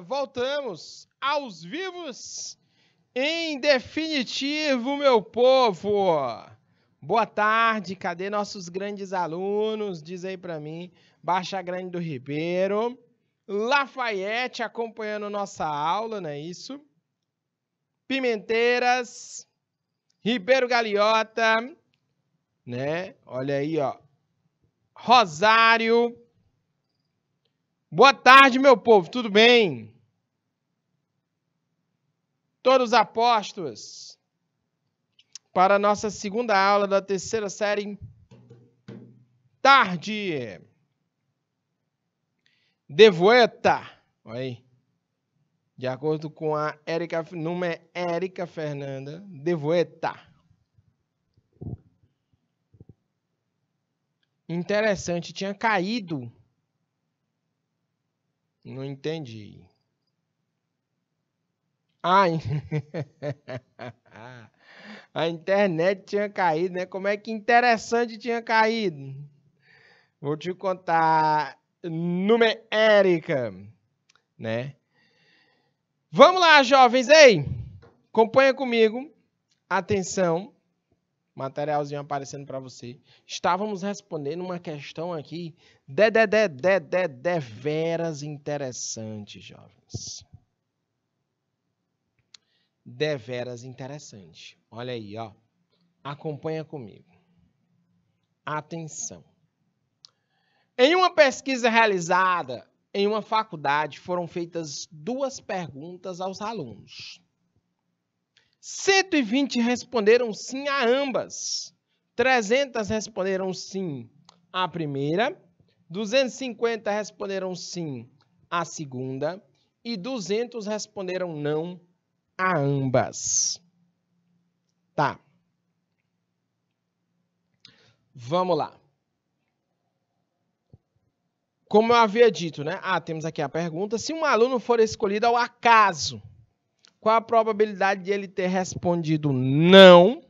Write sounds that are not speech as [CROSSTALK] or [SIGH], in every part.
voltamos aos vivos em definitivo, meu povo. Boa tarde, cadê nossos grandes alunos? Diz aí para mim, Baixa Grande do Ribeiro, Lafayette acompanhando nossa aula, não é isso? Pimenteiras, Ribeiro Galiota, né? Olha aí, ó. Rosário, Boa tarde, meu povo, tudo bem? Todos apostos para a nossa segunda aula da terceira série. Tarde. Devoeta, Aí. De acordo com a Érica, nome é Érica Fernanda, Devoeta. Interessante, tinha caído não entendi. Ai, [LAUGHS] a internet tinha caído, né? Como é que interessante tinha caído? Vou te contar numérica, né? Vamos lá, jovens, ei! Acompanha comigo. Atenção materialzinho aparecendo para você. Estávamos respondendo uma questão aqui de, de, de, de, de, de veras interessante, jovens. Deveras interessante. Olha aí, ó. Acompanha comigo. Atenção. Em uma pesquisa realizada em uma faculdade, foram feitas duas perguntas aos alunos. 120 responderam sim a ambas. 300 responderam sim à primeira, 250 responderam sim à segunda e 200 responderam não a ambas. Tá. Vamos lá. Como eu havia dito, né? Ah, temos aqui a pergunta. Se um aluno for escolhido ao acaso qual a probabilidade de ele ter respondido não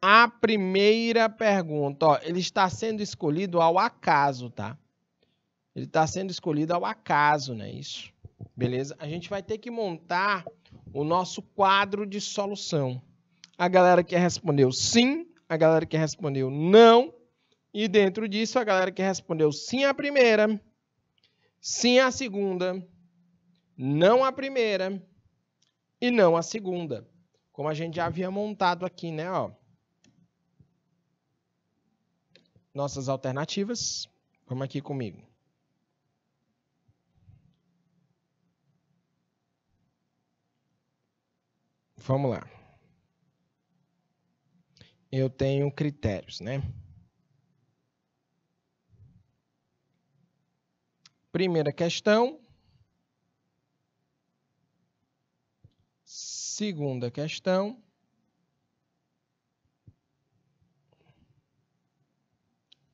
à primeira pergunta? Ó, ele está sendo escolhido ao acaso, tá? Ele está sendo escolhido ao acaso, não é isso? Beleza? A gente vai ter que montar o nosso quadro de solução. A galera que respondeu sim, a galera que respondeu não, e dentro disso a galera que respondeu sim à primeira, sim à segunda, não à primeira e não a segunda, como a gente já havia montado aqui, né? Ó. Nossas alternativas, vamos aqui comigo. Vamos lá. Eu tenho critérios, né? Primeira questão, Segunda questão.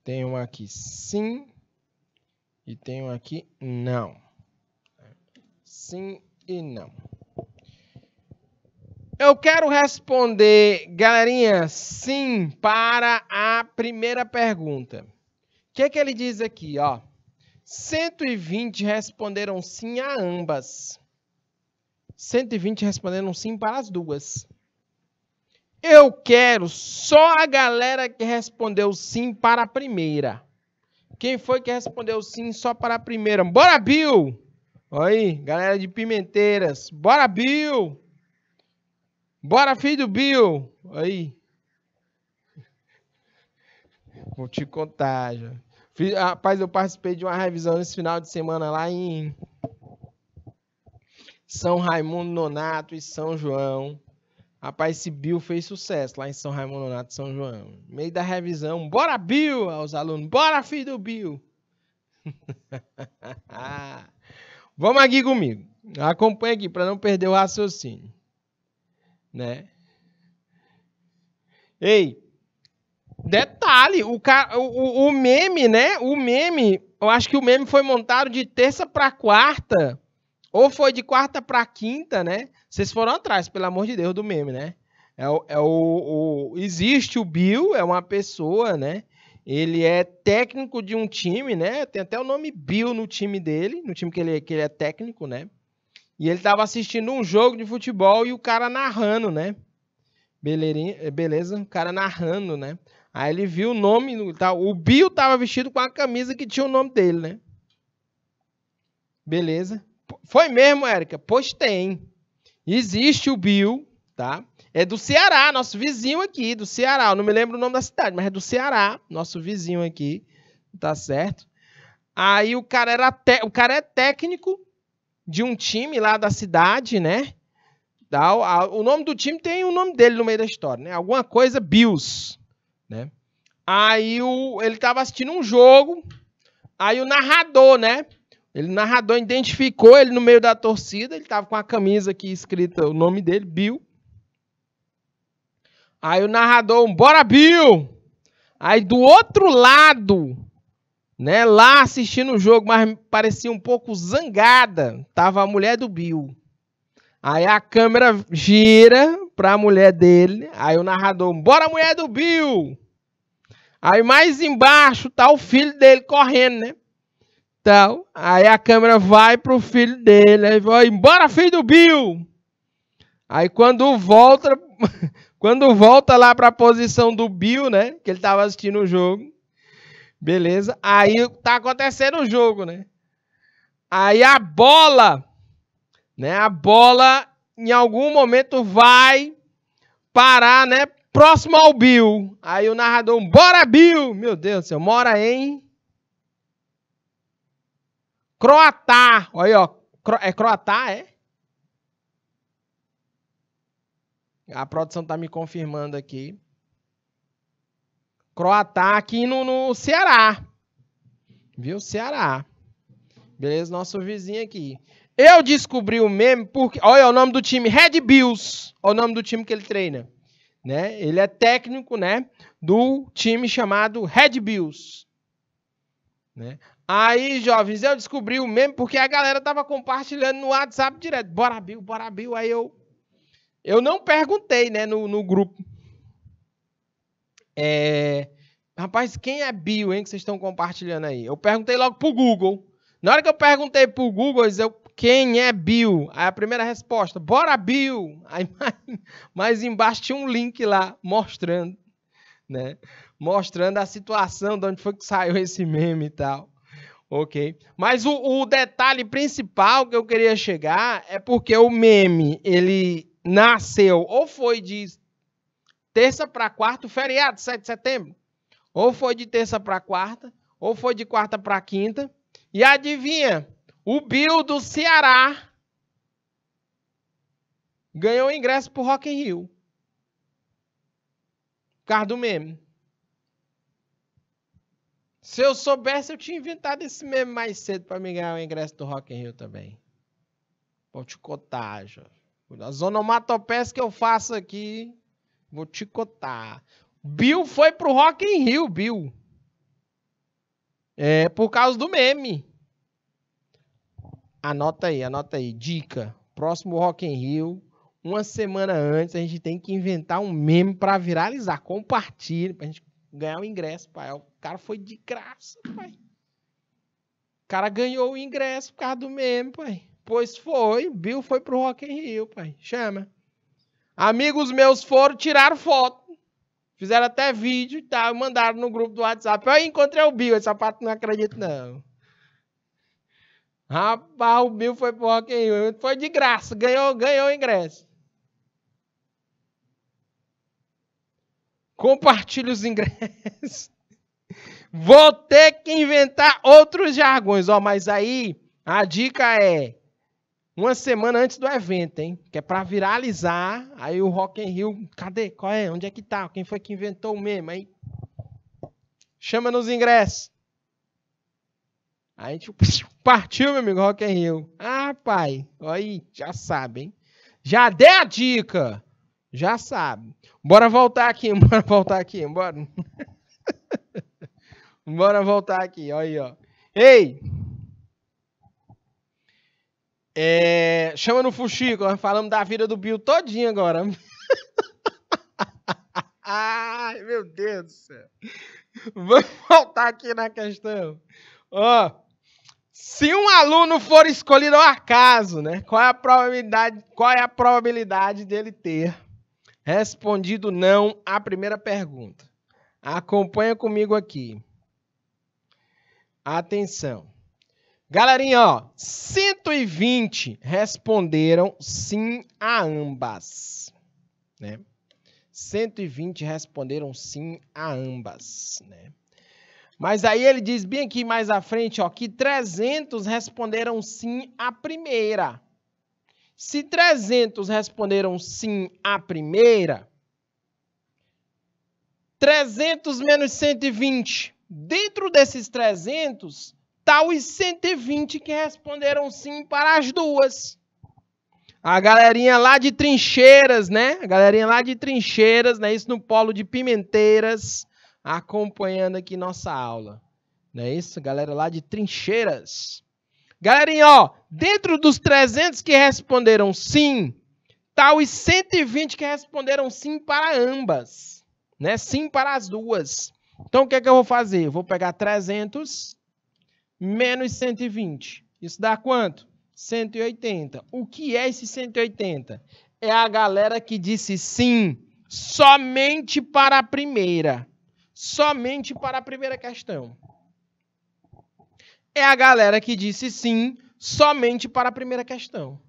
Tenho aqui sim e tenho aqui não. Sim e não. Eu quero responder, galerinha, sim para a primeira pergunta. O que, é que ele diz aqui? Ó? 120 responderam sim a ambas. 120 responderam sim para as duas. Eu quero só a galera que respondeu sim para a primeira. Quem foi que respondeu sim só para a primeira? Bora, Bill! Oi, galera de Pimenteiras. Bora, Bill! Bora, filho do Bill! Aí. [LAUGHS] Vou te contar já. Rapaz, eu participei de uma revisão esse final de semana lá em são Raimundo Nonato e São João. Rapaz, esse Bill fez sucesso lá em São Raimundo Nonato e São João. Meio da revisão, bora Bill aos alunos, bora filho do Bill. [LAUGHS] Vamos aqui comigo. Acompanhe aqui para não perder o raciocínio. Né? Ei, detalhe, o, cara, o, o meme, né? O meme, eu acho que o meme foi montado de terça para quarta ou foi de quarta para quinta, né? Vocês foram atrás, pelo amor de Deus, do meme, né? É, o, é o, o, existe o Bill, é uma pessoa, né? Ele é técnico de um time, né? Tem até o nome Bill no time dele, no time que ele, que ele é técnico, né? E ele tava assistindo um jogo de futebol e o cara narrando, né? Eh, beleza, o cara narrando, né? Aí ele viu o nome, tá, o Bill tava vestido com a camisa que tinha o nome dele, né? Beleza. Foi mesmo, Érica? Pois tem. Existe o Bill, tá? É do Ceará, nosso vizinho aqui, do Ceará. Eu não me lembro o nome da cidade, mas é do Ceará, nosso vizinho aqui, tá certo? Aí o cara era te... o cara é técnico de um time lá da cidade, né? O nome do time tem o nome dele no meio da história, né? Alguma coisa Bills, né? Aí o, ele tava assistindo um jogo, aí o narrador, né? Ele, narrador, identificou ele no meio da torcida. Ele estava com a camisa aqui escrita o nome dele, Bill. Aí o narrador, bora Bill! Aí do outro lado, né, lá assistindo o jogo, mas parecia um pouco zangada, tava a mulher do Bill. Aí a câmera gira para a mulher dele, aí o narrador, bora mulher do Bill! Aí mais embaixo tá o filho dele correndo, né? Tal. Então, aí a câmera vai pro filho dele, aí vai embora filho do Bill. Aí quando volta, [LAUGHS] quando volta lá para a posição do Bill, né, que ele tava assistindo o jogo. Beleza? Aí tá acontecendo o jogo, né? Aí a bola, né? A bola em algum momento vai parar, né? Próximo ao Bill. Aí o narrador, bora Bill! Meu Deus do céu, mora em Croatá. Olha aí, ó. é Croatá, é? A produção tá me confirmando aqui. Croatá aqui no, no Ceará. Viu? Ceará. Beleza? Nosso vizinho aqui. Eu descobri o meme porque. Olha é o nome do time, Red Bills. Olha o nome do time que ele treina. Né? Ele é técnico né, do time chamado Red Bills. Né? Aí, jovens, eu descobri o meme porque a galera tava compartilhando no WhatsApp direto. Bora, Bill, bora, Bill. Aí eu. Eu não perguntei, né, no, no grupo. É. Rapaz, quem é Bill, hein, que vocês estão compartilhando aí? Eu perguntei logo pro Google. Na hora que eu perguntei pro Google, eu quem é Bill? Aí a primeira resposta, bora Bill! Aí [LAUGHS] mais, mais embaixo tinha um link lá mostrando, né? Mostrando a situação de onde foi que saiu esse meme e tal. Ok. Mas o, o, detalhe principal que eu queria chegar é porque o meme, ele nasceu ou foi de terça para quarta, feriado, 7 de setembro, ou foi de terça para quarta, ou foi de quarta para quinta. E adivinha, o Bill do Ceará ganhou ingresso pro Rock in Rio. Por causa do meme. Se eu soubesse, eu tinha inventado esse meme mais cedo para me ganhar o ingresso do Rock in Rio também. Vou te cotar, já. As onomatopeias que eu faço aqui, vou te cotar. Bill foi pro Rock in Rio, Bill. É por causa do meme. Anota aí, anota aí. Dica. Próximo Rock in Rio, uma semana antes, a gente tem que inventar um meme para viralizar. Compartilhe, pra gente ganhar o ingresso, pai. O cara foi de graça, pai. O cara ganhou o ingresso por causa do meme, pai. Pois foi, Bill foi pro Rock in Rio, pai. Chama. Amigos meus foram, tiraram foto. Fizeram até vídeo e tá, tal, mandaram no grupo do WhatsApp. Eu encontrei o Bill, esse sapato não acredito não. Rapaz, o Bill foi pro Rock in Rio. Foi de graça, ganhou, ganhou o ingresso. Compartilhe os ingressos. [LAUGHS] Vou ter que inventar outros jargões, ó, mas aí a dica é uma semana antes do evento, hein? Que é para viralizar. Aí o Rock in Rio, cadê? Qual é? Onde é que tá? Quem foi que inventou o meme? Aí chama nos ingressos. Aí a gente partiu, meu amigo, Rock in Rio. Ah, pai, aí, já sabem. Já deu a dica. Já sabe. Bora voltar aqui, [LAUGHS] bora voltar aqui, bora. [LAUGHS] bora voltar aqui, olha aí, ó. Ei! É, chama no Fuxico, falamos da vida do Bill todinho agora. [LAUGHS] Ai, meu Deus do céu. Vamos voltar aqui na questão. Ó, se um aluno for escolhido ao acaso, né? Qual é a probabilidade, qual é a probabilidade dele ter Respondido não à primeira pergunta. Acompanha comigo aqui. Atenção. Galerinha, ó, 120 responderam sim a ambas, né? 120 responderam sim a ambas, né? Mas aí ele diz bem aqui mais à frente, ó, que 300 responderam sim à primeira. Se 300 responderam sim à primeira, 300 menos 120. Dentro desses 300, está os 120 que responderam sim para as duas. A galerinha lá de Trincheiras, né? A galerinha lá de Trincheiras, né? Isso no polo de Pimenteiras, acompanhando aqui nossa aula. Não é isso? Galera lá de Trincheiras. Galerinha, ó, dentro dos 300 que responderam sim, tal tá e 120 que responderam sim para ambas, né? Sim para as duas. Então, o que é que eu vou fazer? Eu vou pegar 300 menos 120. Isso dá quanto? 180. O que é esse 180? É a galera que disse sim somente para a primeira. Somente para a primeira questão é a galera que disse sim somente para a primeira questão.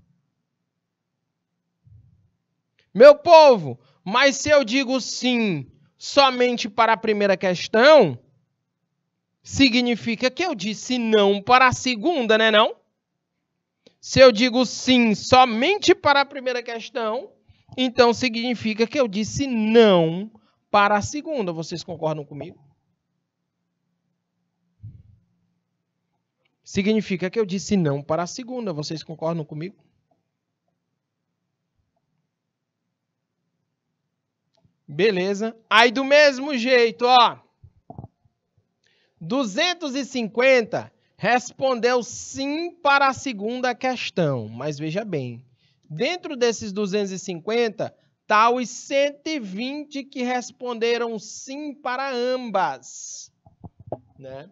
Meu povo, mas se eu digo sim somente para a primeira questão, significa que eu disse não para a segunda, né não? Se eu digo sim somente para a primeira questão, então significa que eu disse não para a segunda. Vocês concordam comigo? Significa que eu disse não para a segunda. Vocês concordam comigo? Beleza. Aí do mesmo jeito, ó. 250 respondeu sim para a segunda questão. Mas veja bem, dentro desses 250, tá os 120 que responderam sim para ambas, né?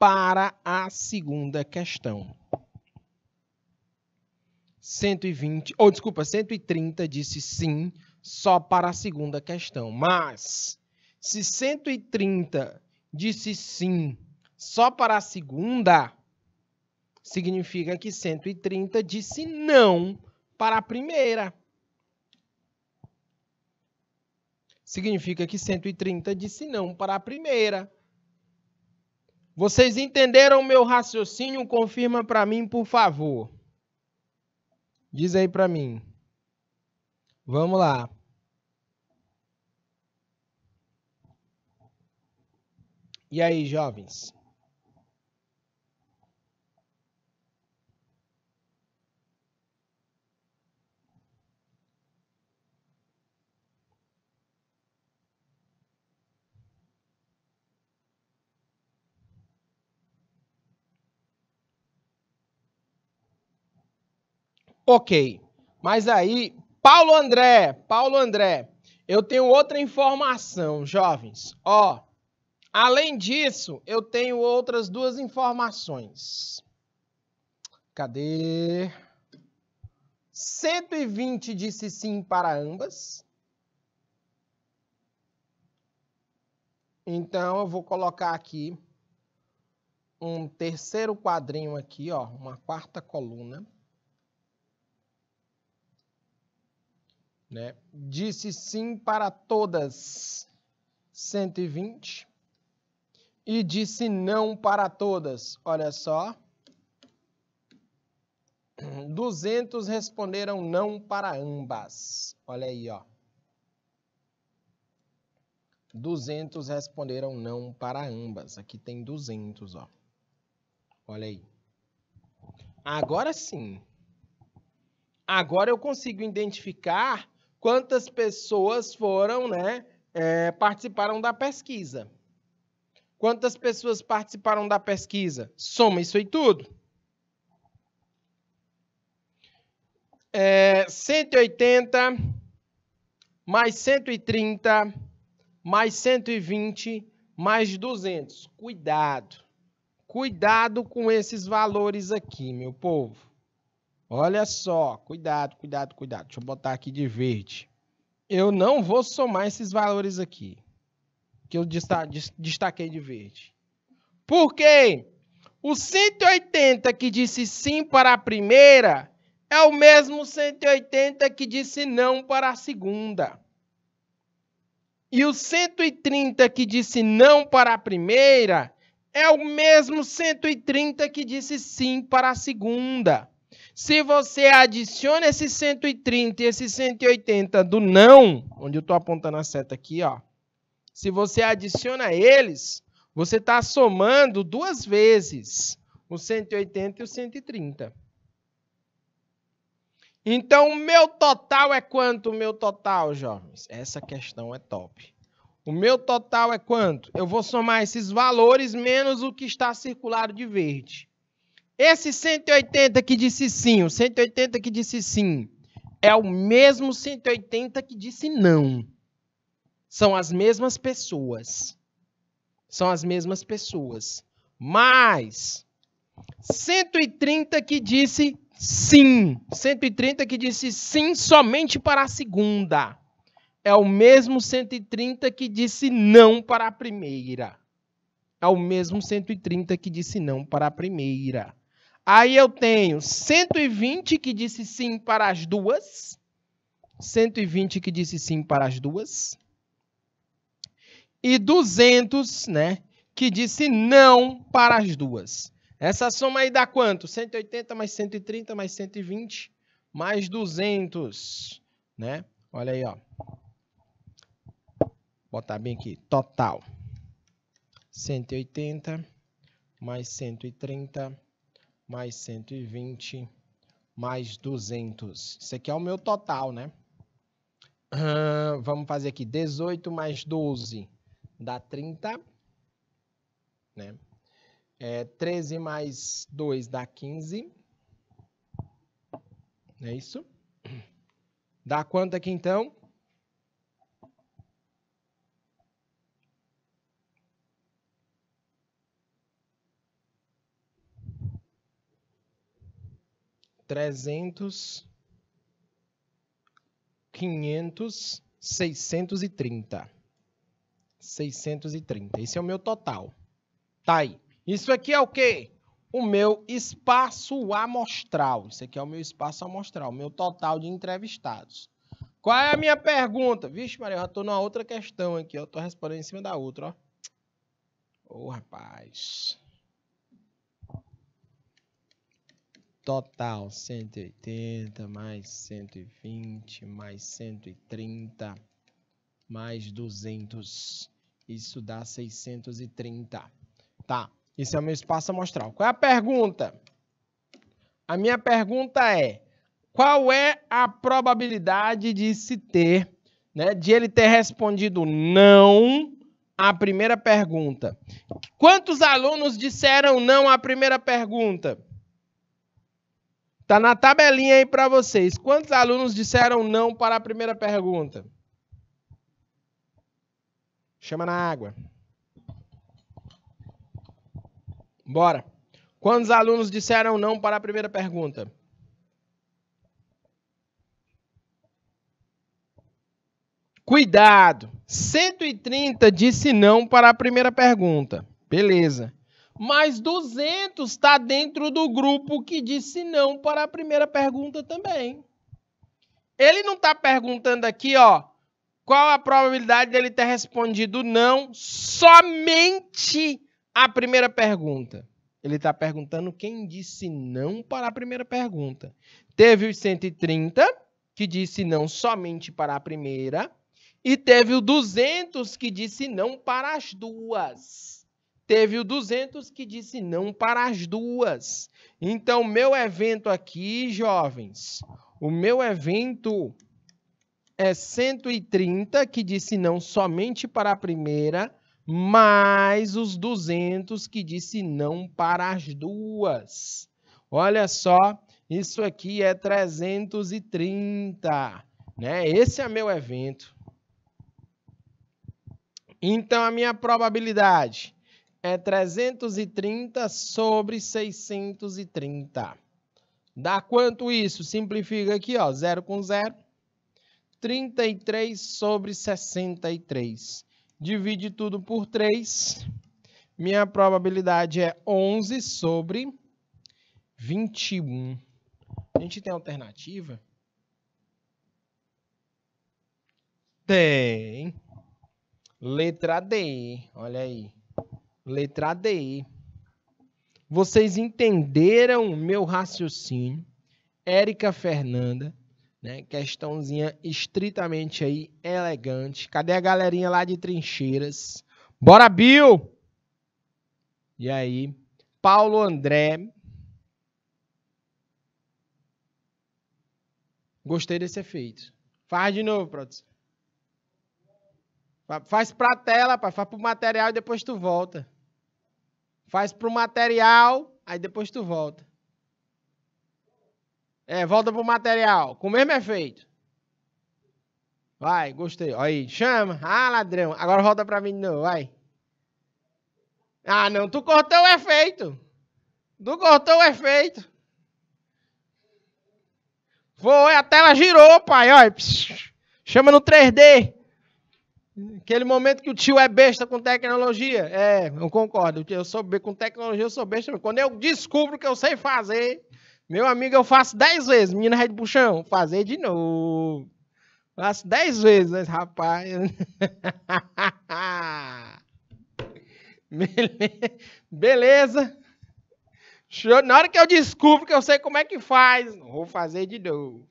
para a segunda questão. 120, ou desculpa, 130 disse sim só para a segunda questão. Mas se 130 disse sim só para a segunda, significa que 130 disse não para a primeira. Significa que 130 disse não para a primeira. Vocês entenderam o meu raciocínio? Confirma para mim, por favor. Diz aí para mim. Vamos lá. E aí, jovens? Ok. Mas aí, Paulo André, Paulo André, eu tenho outra informação, jovens. Ó, além disso, eu tenho outras duas informações. Cadê? 120 disse sim para ambas. Então, eu vou colocar aqui um terceiro quadrinho aqui, ó, uma quarta coluna. Né? Disse sim para todas, 120. E disse não para todas, olha só. 200 responderam não para ambas. Olha aí, ó. 200 responderam não para ambas. Aqui tem 200, ó. Olha aí. Agora sim. Agora eu consigo identificar quantas pessoas foram, né, é, participaram da pesquisa. Quantas pessoas participaram da pesquisa? Soma isso aí tudo. É, 180 mais 130 mais 120 mais 200. Cuidado. Cuidado com esses valores aqui, meu povo. Olha só, cuidado, cuidado, cuidado. Deixa eu botar aqui de verde. Eu não vou somar esses valores aqui que eu destaquei de verde. Por quê? O 180 que disse sim para a primeira é o mesmo 180 que disse não para a segunda. E o 130 que disse não para a primeira é o mesmo 130 que disse sim para a segunda. Se você adiciona esse 130 e esse 180 do não, onde eu estou apontando a seta aqui, ó. Se você adiciona eles, você está somando duas vezes o 180 e o 130. Então, o meu total é quanto? O meu total, jovens? Essa questão é top. O meu total é quanto? Eu vou somar esses valores menos o que está circulado de verde. Esse 180 que disse sim, o 180 que disse sim, é o mesmo 180 que disse não. São as mesmas pessoas. São as mesmas pessoas. Mas 130 que disse sim, 130 que disse sim somente para a segunda. É o mesmo 130 que disse não para a primeira. É o mesmo 130 que disse não para a primeira. Aí eu tenho 120 que disse sim para as duas. 120 que disse sim para as duas. E 200, né, que disse não para as duas. Essa soma aí dá quanto? 180 mais 130 mais 120 mais 200, né? Olha aí, ó. Botar bem aqui, total. 180 mais 130 mais 120, mais 200. Isso aqui é o meu total, né? Uh, vamos fazer aqui 18 mais 12 dá 30, né? É, 13 mais 2 dá 15. É isso? Dá quanto aqui então? 300, 500, 630. 630. Esse é o meu total. Tá aí. Isso aqui é o quê? O meu espaço amostral. Isso aqui é o meu espaço amostral, O meu total de entrevistados. Qual é a minha pergunta? Vixe, Maria, eu já tô numa outra questão aqui, Eu Tô respondendo em cima da outra, ó. Ô, oh, rapaz. Total 180 mais 120 mais 130 mais 200. Isso dá 630. Tá, esse é o meu espaço amostral. Qual é a pergunta? A minha pergunta é: qual é a probabilidade de se ter, né, de ele ter respondido não à primeira pergunta? Quantos alunos disseram não à primeira pergunta? Tá na tabelinha aí para vocês. Quantos alunos disseram não para a primeira pergunta? Chama na água. Bora. Quantos alunos disseram não para a primeira pergunta? Cuidado! 130 disse não para a primeira pergunta. Beleza mas 200 está dentro do grupo que disse não para a primeira pergunta também. Ele não está perguntando aqui, ó, qual a probabilidade dele ter respondido não somente à primeira pergunta. Ele está perguntando quem disse não para a primeira pergunta. Teve os 130 que disse não somente para a primeira e teve o 200 que disse não para as duas. Teve o 200 que disse não para as duas. Então, meu evento aqui, jovens, o meu evento é 130 que disse não somente para a primeira, mais os 200 que disse não para as duas. Olha só, isso aqui é 330, né? Esse é meu evento. Então a minha probabilidade é 330 sobre 630. Dá quanto isso? Simplifica aqui, ó, 0 com 0. 33 sobre 63. Divide tudo por 3. Minha probabilidade é 11 sobre 21. A gente tem alternativa? Tem. Letra D, olha aí. Letra D. Vocês entenderam o meu raciocínio? Érica Fernanda, né? Questãozinha estritamente aí elegante. Cadê a galerinha lá de trincheiras? Bora, Bill! E aí, Paulo André. Gostei desse efeito. Faz de novo, produção. Faz pra tela, pai. Faz pro material e depois tu volta. Faz pro material, aí depois tu volta. É, volta pro material, com o mesmo efeito. Vai, gostei. Aí, chama. Ah, ladrão. Agora volta pra mim de novo, vai. Ah, não, tu cortou o efeito. Tu cortou o efeito. Foi, a tela girou, pai. Olha. Chama no 3D. Aquele momento que o tio é besta com tecnologia. É, eu concordo. Eu sou com tecnologia, eu sou besta. Quando eu descubro que eu sei fazer, meu amigo, eu faço 10 vezes. Menina Red Puxão, fazer de novo. Faço 10 vezes, rapaz. [LAUGHS] Beleza. Na hora que eu descubro que eu sei como é que faz, vou fazer de novo.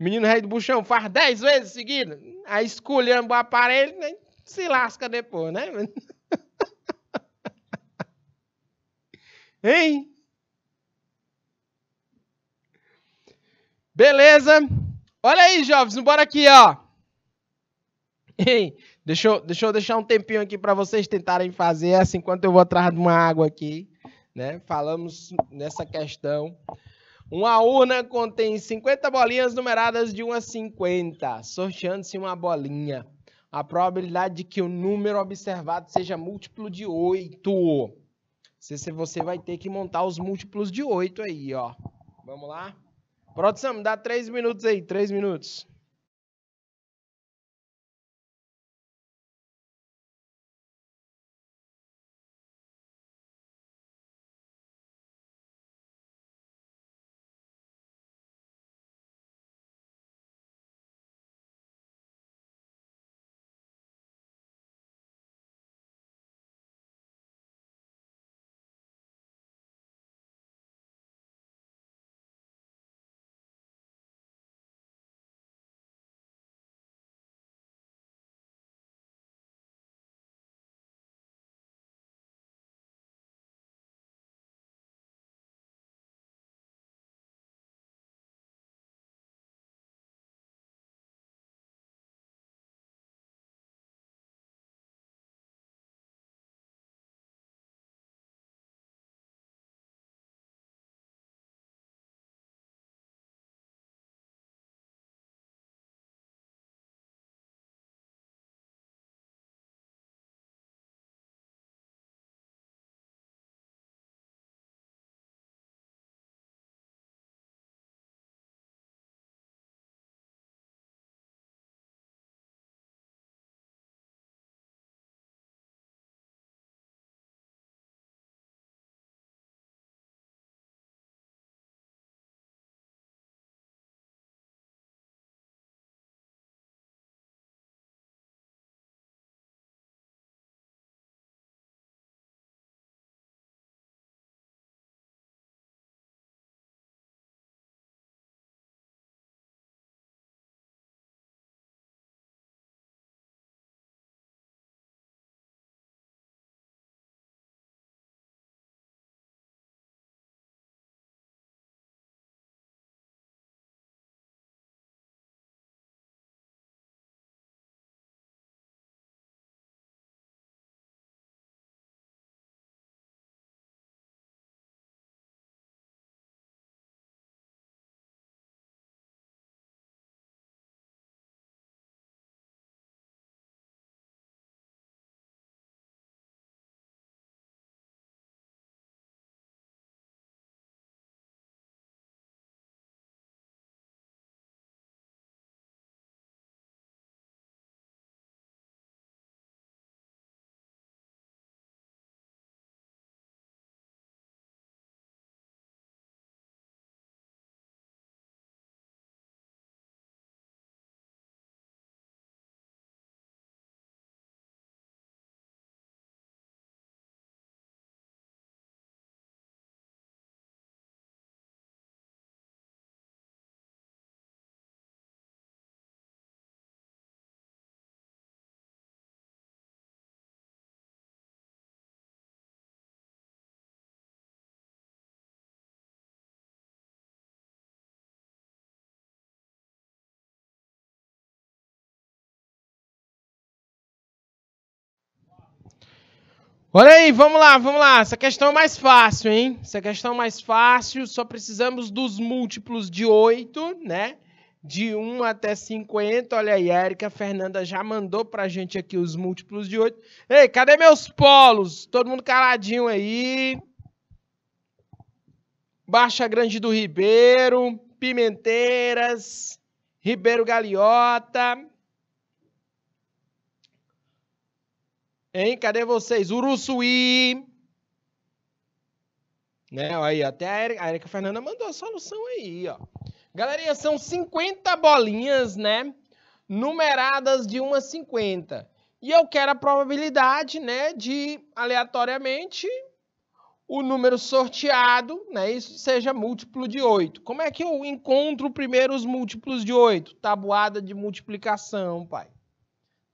Menino rei do buchão faz 10 vezes seguida, aí esculhamba o aparelho, né? se lasca depois, né? [LAUGHS] hein? Beleza. Olha aí, jovens, bora aqui, ó. Hein? Deixa eu, deixa eu deixar um tempinho aqui para vocês tentarem fazer essa assim, enquanto eu vou atrás de uma água aqui, né? Falamos nessa questão uma urna contém 50 bolinhas numeradas de 1 a 50, sorteando-se uma bolinha. A probabilidade de que o número observado seja múltiplo de 8. Se você vai ter que montar os múltiplos de 8 aí, ó. Vamos lá? Produção, me dá 3 minutos aí, 3 minutos. Olha aí, vamos lá, vamos lá. Essa questão é mais fácil, hein? Essa questão é mais fácil, só precisamos dos múltiplos de 8, né? De 1 até 50. Olha aí, a Erika Fernanda já mandou pra gente aqui os múltiplos de 8. Ei, cadê meus polos? Todo mundo caladinho aí. Baixa Grande do Ribeiro, Pimenteiras, Ribeiro Galiota. Hein? Cadê vocês? Uruçuí! Né? Aí, até a Erika, a Erika Fernanda mandou a solução aí, ó. Galerinha, são 50 bolinhas, né? Numeradas de 1 a 50. E eu quero a probabilidade, né, de aleatoriamente o número sorteado, né, isso seja múltiplo de 8. Como é que eu encontro primeiro os múltiplos de 8? Tabuada de multiplicação, pai.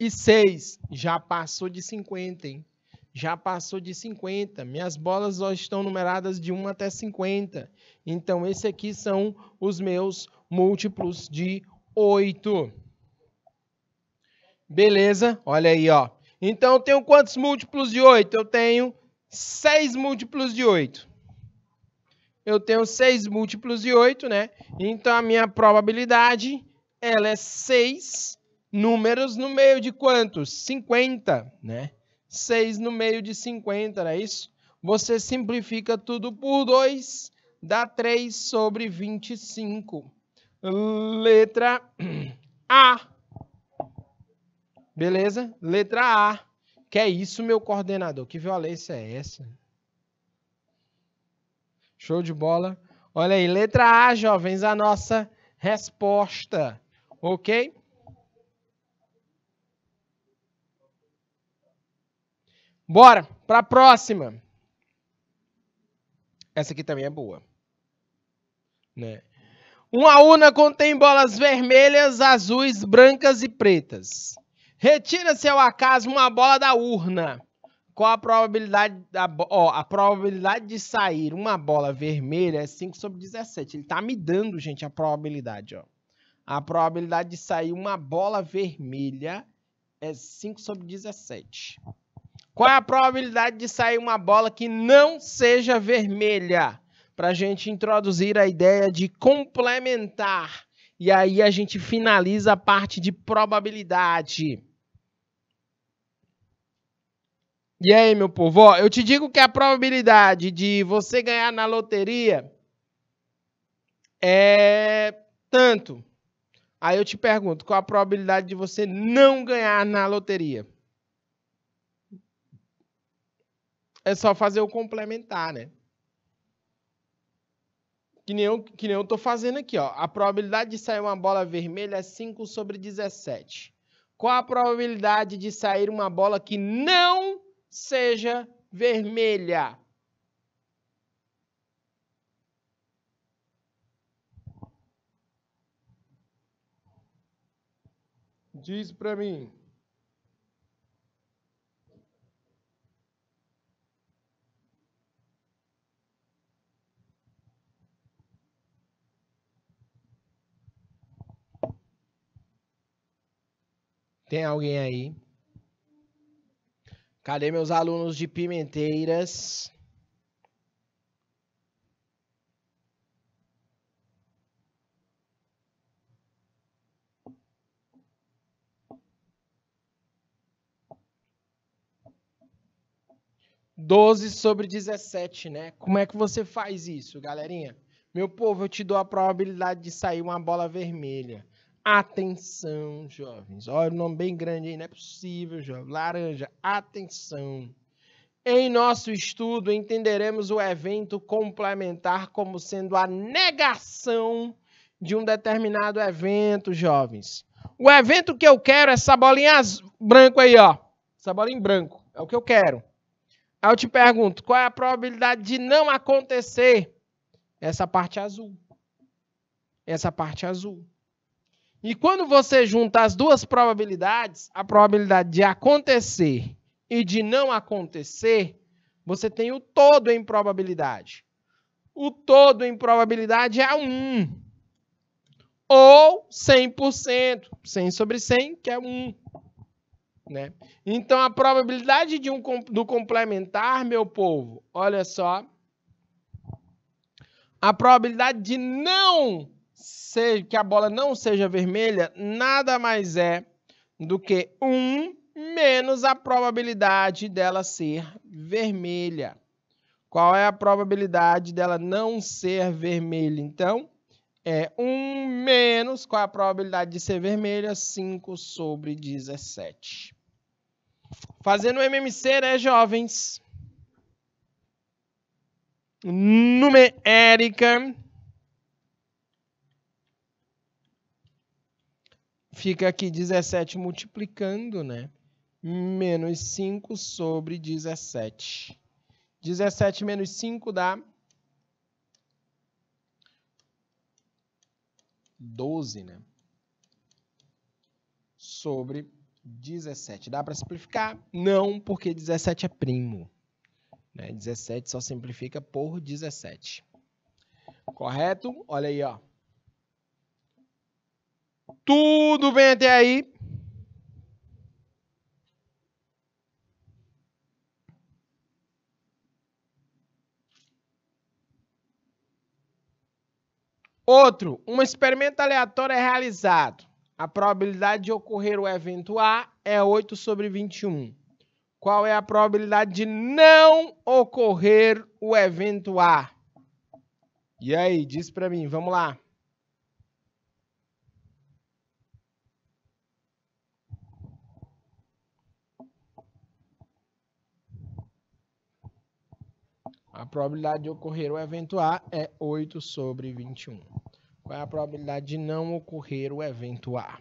E 6, já passou de 50, hein? Já passou de 50. Minhas bolas só estão numeradas de 1 até 50. Então, esse aqui são os meus múltiplos de 8. Beleza? Olha aí, ó. Então, eu tenho quantos múltiplos de 8? Eu tenho 6 múltiplos de 8. Eu tenho 6 múltiplos de 8, né? Então, a minha probabilidade, ela é 6 números no meio de quantos? 50, né? 6 no meio de 50, não é isso? Você simplifica tudo por 2, dá 3 sobre 25. Letra A. Beleza? Letra A. Que é isso, meu coordenador? Que violência é essa? Show de bola. Olha aí, letra A, jovens, a nossa resposta. Ok? Bora para a próxima. Essa aqui também é boa. Né? Uma urna contém bolas vermelhas, azuis, brancas e pretas. Retira-se ao acaso uma bola da urna. Qual a probabilidade, da, ó, a probabilidade de sair uma bola vermelha é 5 sobre 17. Ele está me dando, gente, a probabilidade, ó. A probabilidade de sair uma bola vermelha é 5 sobre 17. Qual é a probabilidade de sair uma bola que não seja vermelha? Para a gente introduzir a ideia de complementar. E aí a gente finaliza a parte de probabilidade. E aí, meu povo, eu te digo que a probabilidade de você ganhar na loteria é tanto. Aí eu te pergunto, qual a probabilidade de você não ganhar na loteria? É só fazer o complementar, né? Que nem, eu, que nem eu tô fazendo aqui, ó. A probabilidade de sair uma bola vermelha é 5 sobre 17. Qual a probabilidade de sair uma bola que não seja vermelha? Diz para mim. Tem alguém aí? Cadê meus alunos de Pimenteiras? Doze sobre dezessete, né? Como é que você faz isso, galerinha? Meu povo, eu te dou a probabilidade de sair uma bola vermelha. Atenção, jovens. Olha o nome bem grande aí, não é possível, jovem. Laranja, atenção. Em nosso estudo, entenderemos o evento complementar como sendo a negação de um determinado evento, jovens. O evento que eu quero é essa bolinha branca aí, ó. Essa bolinha em branco. É o que eu quero. Aí eu te pergunto, qual é a probabilidade de não acontecer? Essa parte azul. Essa parte azul. E quando você junta as duas probabilidades, a probabilidade de acontecer e de não acontecer, você tem o todo em probabilidade. O todo em probabilidade é 1. Ou 100%, 100 sobre 100, que é 1. Né? Então, a probabilidade de um, do complementar, meu povo, olha só. A probabilidade de não seja, que a bola não seja vermelha nada mais é do que 1 menos a probabilidade dela ser vermelha. Qual é a probabilidade dela não ser vermelha? Então, é 1 menos, qual é a probabilidade de ser vermelha? 5 sobre 17. Fazendo MMC, né, jovens? Numérica. Fica aqui 17 multiplicando, né? Menos 5 sobre 17. 17 menos 5 dá 12, né? Sobre 17. Dá para simplificar? Não, porque 17 é primo. Né? 17 só simplifica por 17. Correto? Olha aí, ó. Tudo bem até aí? Outro, um experimento aleatório é realizado. A probabilidade de ocorrer o evento A é 8 sobre 21. Qual é a probabilidade de não ocorrer o evento A? E aí, diz para mim, vamos lá. A probabilidade de ocorrer o evento A é 8 sobre 21. Qual é a probabilidade de não ocorrer o evento A?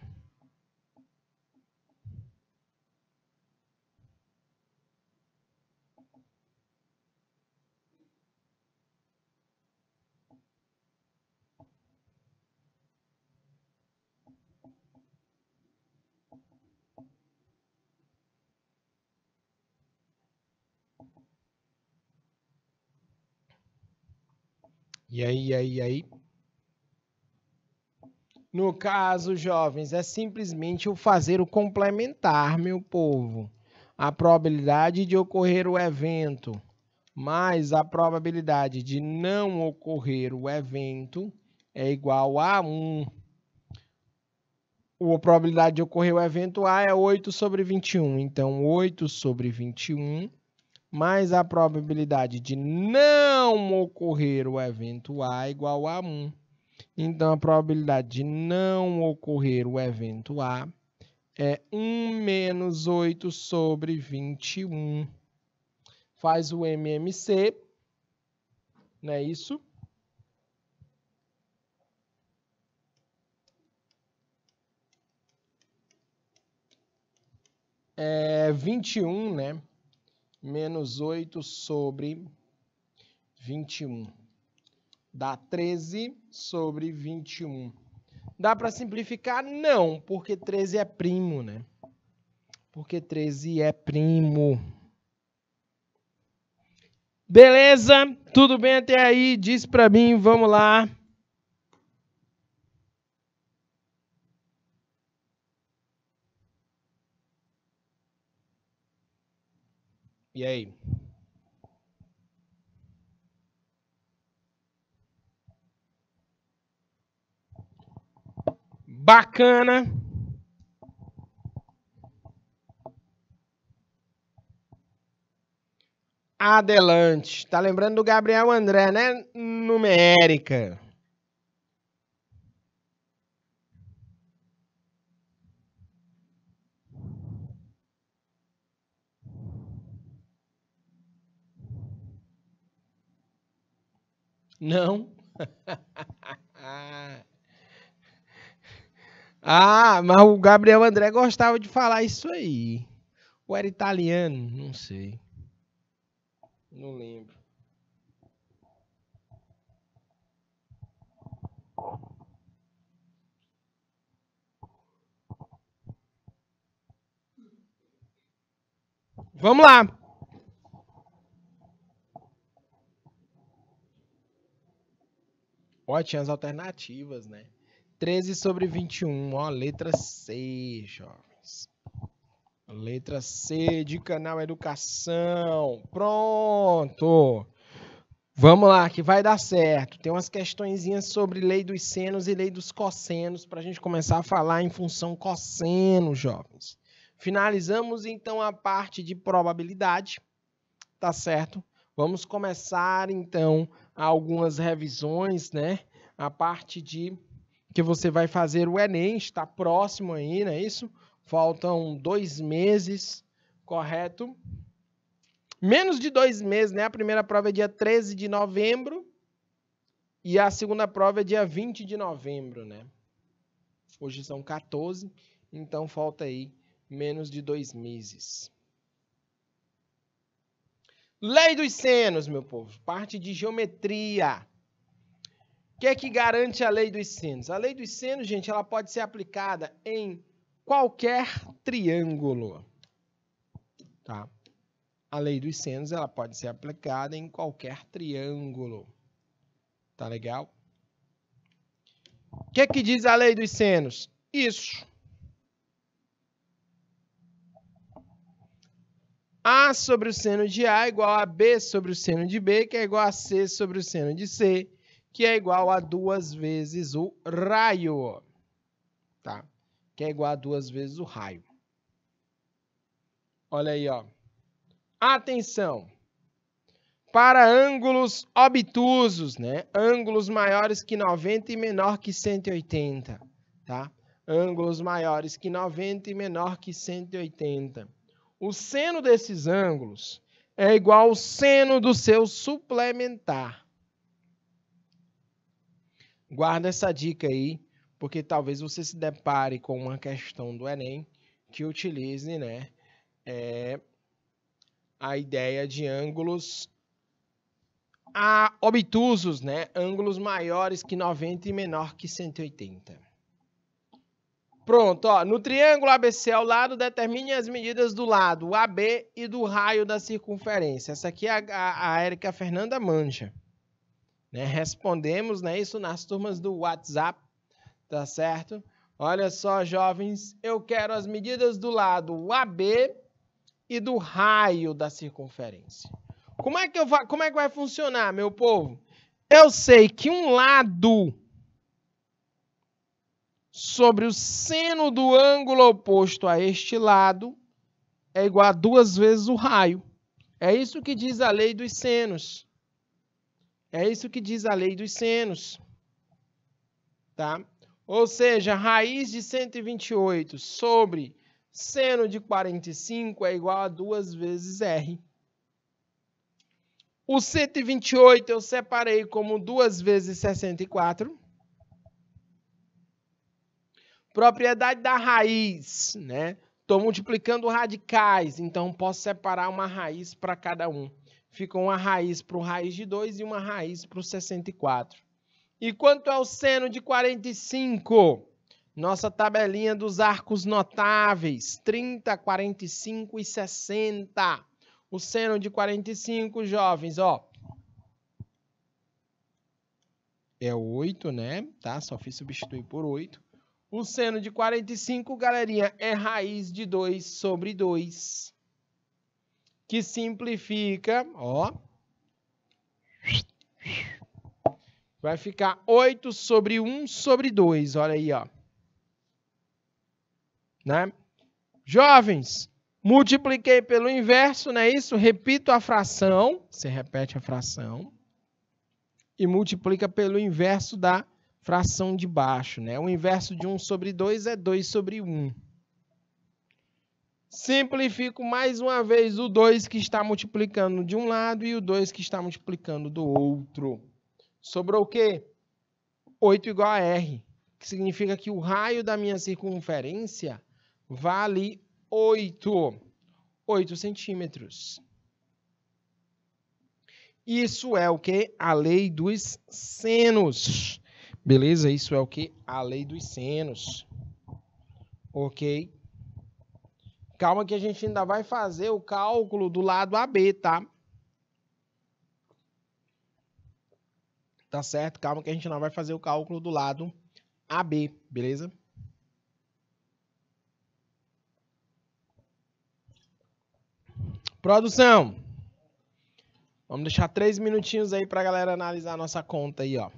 E aí, e aí, e aí? No caso, jovens, é simplesmente o fazer o complementar, meu povo. A probabilidade de ocorrer o evento mais a probabilidade de não ocorrer o evento é igual a 1. A probabilidade de ocorrer o evento A é 8 sobre 21. Então, 8 sobre 21 mais a probabilidade de não ocorrer o evento A é igual a 1. Então, a probabilidade de não ocorrer o evento A é 1 menos 8 sobre 21. Faz o MMC, não é isso? É 21, né? menos 8 sobre 21. Dá 13 sobre 21. Dá para simplificar? Não, porque 13 é primo, né? Porque 13 é primo. Beleza? Tudo bem até aí? Diz para mim, vamos lá. E aí? Bacana. Adelante. Tá lembrando do Gabriel André, né? Numérica. Não. [LAUGHS] ah, mas o Gabriel André gostava de falar isso aí. Ou era italiano? Não sei. Não lembro. Vamos lá. Ó, tinha as alternativas, né? 13 sobre 21, ó, letra C, jovens. Letra C de canal Educação. Pronto. Vamos lá, que vai dar certo. Tem umas questõezinhas sobre lei dos senos e lei dos cossenos para a gente começar a falar em função cosseno, jovens. Finalizamos então a parte de probabilidade, tá certo? Vamos começar então algumas revisões, né? A parte de que você vai fazer o Enem, está próximo aí, não é isso? Faltam dois meses, correto? Menos de dois meses, né? A primeira prova é dia 13 de novembro e a segunda prova é dia 20 de novembro, né? Hoje são 14, então falta aí menos de dois meses. Lei dos senos, meu povo, parte de geometria. O que é que garante a lei dos senos? A lei dos senos, gente, ela pode ser aplicada em qualquer triângulo. Tá? A lei dos senos, ela pode ser aplicada em qualquer triângulo. Tá legal? O que é que diz a lei dos senos? Isso. A sobre o seno de A igual a B sobre o seno de B, que é igual a C sobre o seno de C, que é igual a duas vezes o raio. Tá? Que é igual a duas vezes o raio. Olha aí, ó. Atenção! Para ângulos obtusos, né? Ângulos maiores que 90 e menor que 180, tá? Ângulos maiores que 90 e menor que 180. O seno desses ângulos é igual ao seno do seu suplementar. Guarda essa dica aí, porque talvez você se depare com uma questão do Enem que utilize né, é, a ideia de ângulos obtusos, né, ângulos maiores que 90 e menor que 180. Pronto, ó, no triângulo ABC ao lado, determine as medidas do lado AB e do raio da circunferência. Essa aqui é a, a, Érica Fernanda Mancha. Né? Respondemos né, isso nas turmas do WhatsApp, tá certo? Olha só, jovens, eu quero as medidas do lado AB e do raio da circunferência. Como é que, eu Como é que vai funcionar, meu povo? Eu sei que um lado sobre o seno do ângulo oposto a este lado é igual a duas vezes o raio. É isso que diz a lei dos senos. É isso que diz a lei dos senos. Tá? Ou seja, raiz de 128 sobre seno de 45 é igual a duas vezes R. O 128 eu separei como duas vezes 64 Propriedade da raiz, né? Estou multiplicando radicais, então posso separar uma raiz para cada um. Ficou uma raiz para o raiz de 2 e uma raiz para o 64. E quanto ao seno de 45? Nossa tabelinha dos arcos notáveis, 30, 45 e 60. O seno de 45, jovens, ó. É 8, né? Tá? Só fiz substituir por 8. O seno de 45, galerinha, é raiz de 2 sobre 2, que simplifica, ó, vai ficar 8 sobre 1 sobre 2, olha aí, ó. Né? Jovens, multipliquei pelo inverso, não é isso? Repito a fração, você repete a fração, e multiplica pelo inverso da fração fração de baixo. Né? O inverso de 1 sobre 2 é 2 sobre 1. Simplifico mais uma vez o 2 que está multiplicando de um lado e o 2 que está multiplicando do outro. Sobrou o quê? 8 igual a R, que significa que o raio da minha circunferência vale 8, 8 centímetros. Isso é o quê? A lei dos senos. Beleza? Isso é o que? A lei dos senos. Ok? Calma que a gente ainda vai fazer o cálculo do lado AB, tá? Tá certo? Calma que a gente ainda vai fazer o cálculo do lado AB, beleza? Produção! Vamos deixar três minutinhos aí pra galera analisar a nossa conta aí, ó.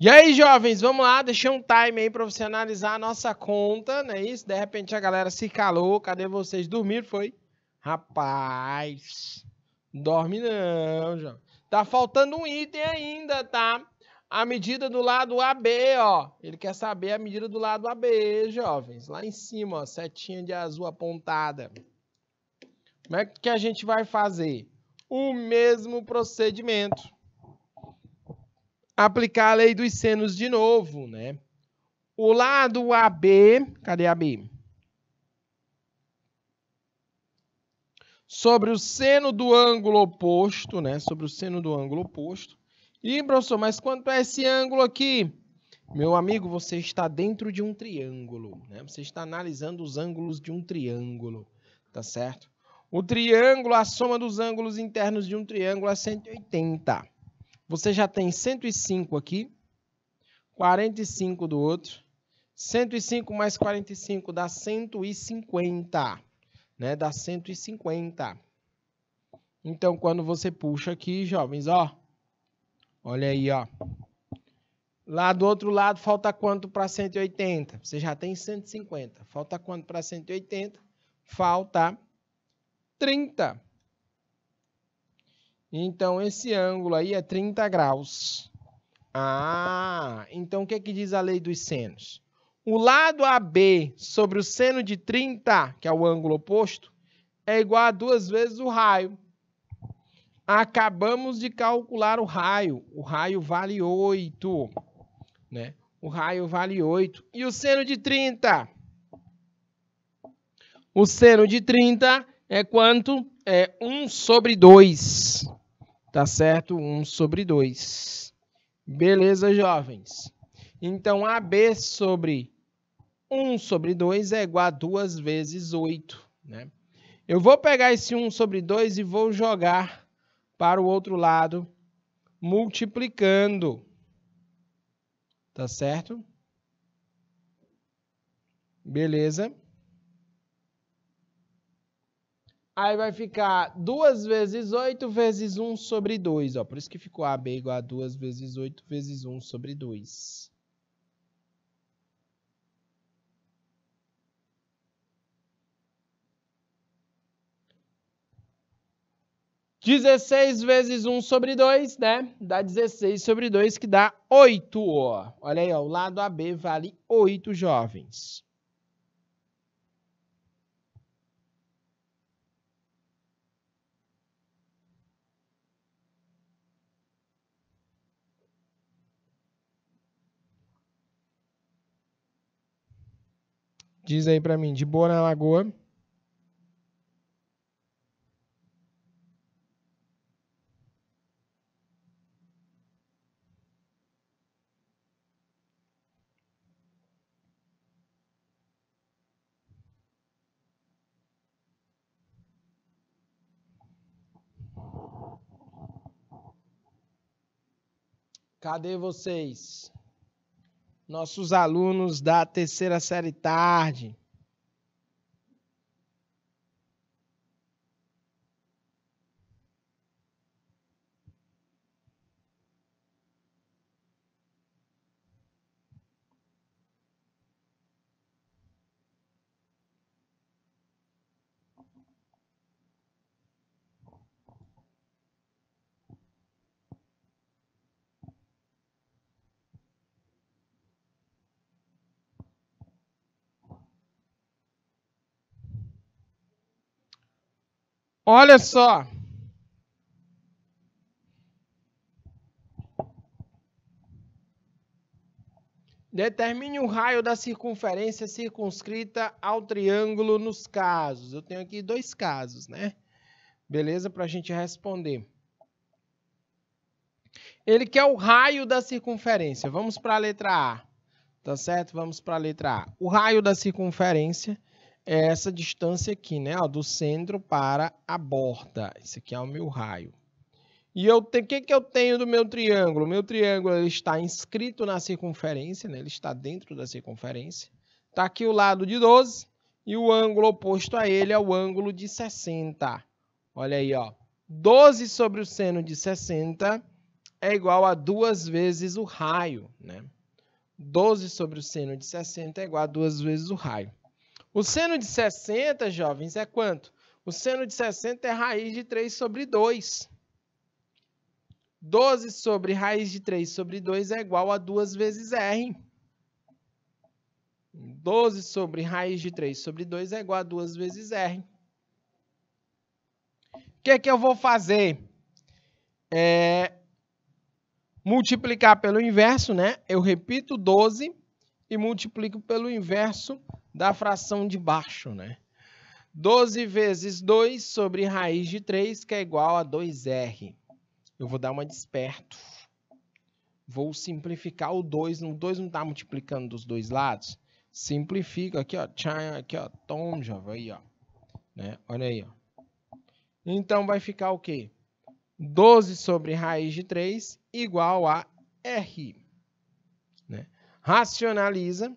E aí, jovens, vamos lá, deixei um time aí para você analisar a nossa conta, não é isso? De repente a galera se calou, cadê vocês? Dormir foi? Rapaz, dorme não, jovem. Tá faltando um item ainda, tá? A medida do lado AB, ó. Ele quer saber a medida do lado AB, jovens. Lá em cima, ó, setinha de azul apontada. Como é que a gente vai fazer? O mesmo procedimento aplicar a lei dos senos de novo, né? O lado AB, cadê AB? Sobre o seno do ângulo oposto, né? Sobre o seno do ângulo oposto. E, professor, mas quanto é esse ângulo aqui? Meu amigo, você está dentro de um triângulo, né? Você está analisando os ângulos de um triângulo, tá certo? O triângulo, a soma dos ângulos internos de um triângulo é 180. Você já tem 105 aqui, 45 do outro. 105 mais 45 dá 150, né? Dá 150. Então, quando você puxa aqui, jovens, ó. Olha aí, ó. Lá do outro lado, falta quanto para 180? Você já tem 150. Falta quanto para 180? Falta 30. Então, esse ângulo aí é 30 graus. Ah, então o que, é que diz a lei dos senos? O lado AB sobre o seno de 30, que é o ângulo oposto, é igual a duas vezes o raio. Acabamos de calcular o raio. O raio vale 8, né? O raio vale 8. E o seno de 30? O seno de 30 é quanto? É 1 sobre 2. Tá certo? 1 sobre 2. Beleza, jovens? Então, AB sobre 1 sobre 2 é igual a 2 vezes 8, né? Eu vou pegar esse 1 sobre 2 e vou jogar para o outro lado, multiplicando. Tá certo? Beleza? Aí vai ficar 2 vezes 8 vezes 1 sobre 2. Ó. Por isso que ficou AB igual a 2 vezes 8 vezes 1 sobre 2. Dezesseis vezes 1 sobre 2, né? Dá 16 sobre 2, que dá 8, Olha aí, ó. O lado AB vale 8, jovens. Diz aí para mim, de boa na lagoa. Cadê vocês? nossos alunos da terceira série tarde. Olha só. Determine o raio da circunferência circunscrita ao triângulo nos casos. Eu tenho aqui dois casos, né? Beleza? Para a gente responder. Ele quer o raio da circunferência. Vamos para a letra A. Tá certo? Vamos para a letra A. O raio da circunferência é essa distância aqui, né? Ó, do centro para a borda. Esse aqui é o meu raio. E o que, que eu tenho do meu triângulo? Meu triângulo ele está inscrito na circunferência, né? ele está dentro da circunferência. Está aqui o lado de 12 e o ângulo oposto a ele é o ângulo de 60. Olha aí, ó. 12 sobre o seno de 60 é igual a duas vezes o raio, né? 12 sobre o seno de 60 é igual a duas vezes o raio. O seno de 60, jovens, é quanto? O seno de 60 é raiz de 3 sobre 2. 12 sobre raiz de 3 sobre 2 é igual a 2 vezes R. 12 sobre raiz de 3 sobre 2 é igual a 2 vezes R. O que, é que eu vou fazer? É, multiplicar pelo inverso, né? Eu repito 12 e multiplico pelo inverso da fração de baixo, né? 12 vezes 2 sobre raiz de 3, que é igual a 2R. Eu vou dar uma desperto. Vou simplificar o 2. O 2 não está multiplicando dos dois lados? Simplifico aqui, ó. Tchan, aqui, ó. Tom, já vai, ó. Né? Olha aí, ó. Então vai ficar o quê? 12 sobre raiz de 3 igual a R. Né? Racionaliza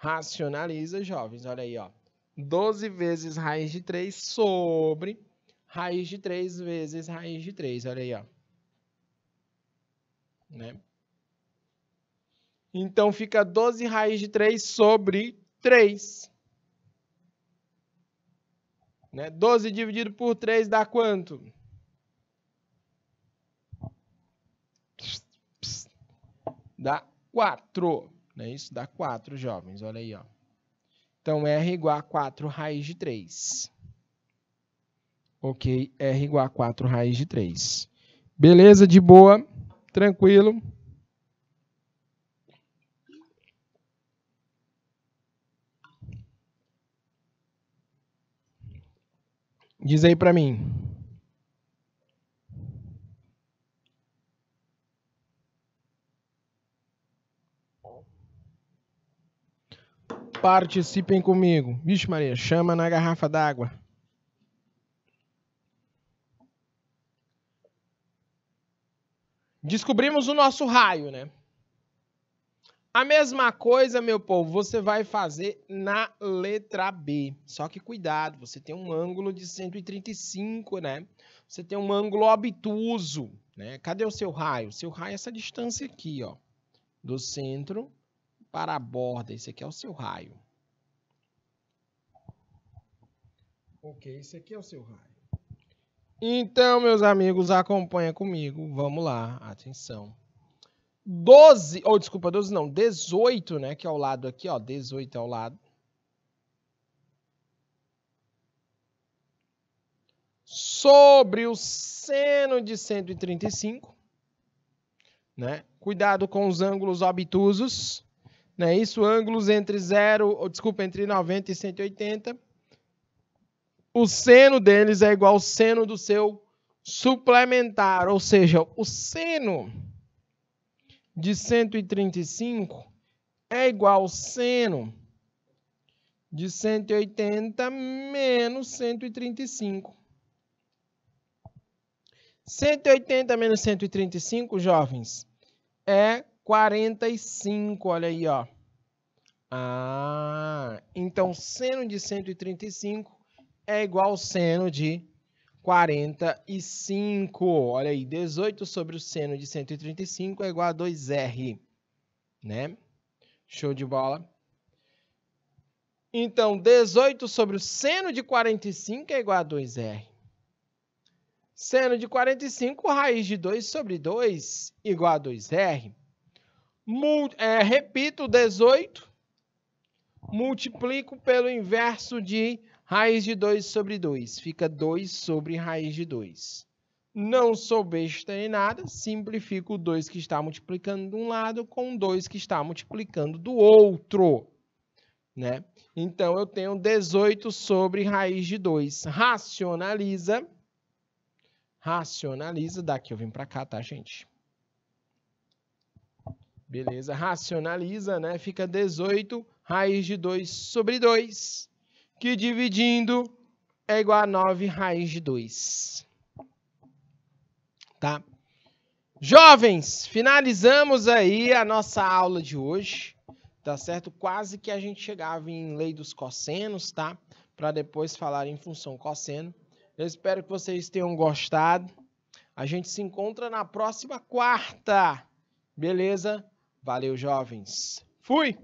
Racionaliza, jovens, olha aí, ó. 12 vezes raiz de 3 sobre raiz de 3 vezes raiz de 3, olha aí, ó. Né? Então fica 12 raiz de 3 sobre 3. Né? 12 dividido por 3 dá quanto? Dá 4 é Isso dá 4, jovens. Olha aí, ó. Então, R igual a 4 raiz de 3. Ok, R igual a 4 raiz de 3. Beleza, de boa, tranquilo. Diz aí para mim. Participem comigo. Vixe, Maria, chama na garrafa d'água. Descobrimos o nosso raio, né? A mesma coisa, meu povo, você vai fazer na letra B. Só que cuidado, você tem um ângulo de 135, né? Você tem um ângulo obtuso, né? Cadê o seu raio? O seu raio é essa distância aqui, ó. Do centro para a borda. Esse aqui é o seu raio. Ok, esse aqui é o seu raio. Então, meus amigos, acompanha comigo. Vamos lá, atenção. 12, ou oh, desculpa, 12 não, 18, né, que é o lado aqui, ó, 18 é o lado. Sobre o seno de 135, né? Cuidado com os ângulos obtusos. Né? Isso, ângulos entre 0, desculpa, entre 90 e 180. O seno deles é igual ao seno do seu suplementar, ou seja, o seno de 135 é igual ao seno de 180 menos 135. 180 menos 135, jovens, é 45, olha aí, ó. Ah, então seno de 135 é igual ao seno de 45. Olha aí, 18 sobre o seno de 135 é igual a 2R, né? Show de bola. Então, 18 sobre o seno de 45 é igual a 2R. Seno de 45, raiz de 2 sobre 2, igual a 2R é, repito, 18. Multiplico pelo inverso de raiz de 2 sobre 2. Fica 2 sobre raiz de 2. Não sou besta em nada, simplifico o 2 que está multiplicando de um lado com 2 que está multiplicando do outro. Né? Então, eu tenho 18 sobre raiz de 2. Racionaliza. Racionaliza. Daqui eu vim para cá, tá, gente? Beleza, racionaliza, né? Fica 18 raiz de 2 sobre 2, que dividindo é igual a 9 raiz de 2. Tá? Jovens, finalizamos aí a nossa aula de hoje, tá certo? Quase que a gente chegava em lei dos cossenos, tá? Para depois falar em função cosseno. Eu espero que vocês tenham gostado. A gente se encontra na próxima quarta, beleza? Valeu, jovens. Fui!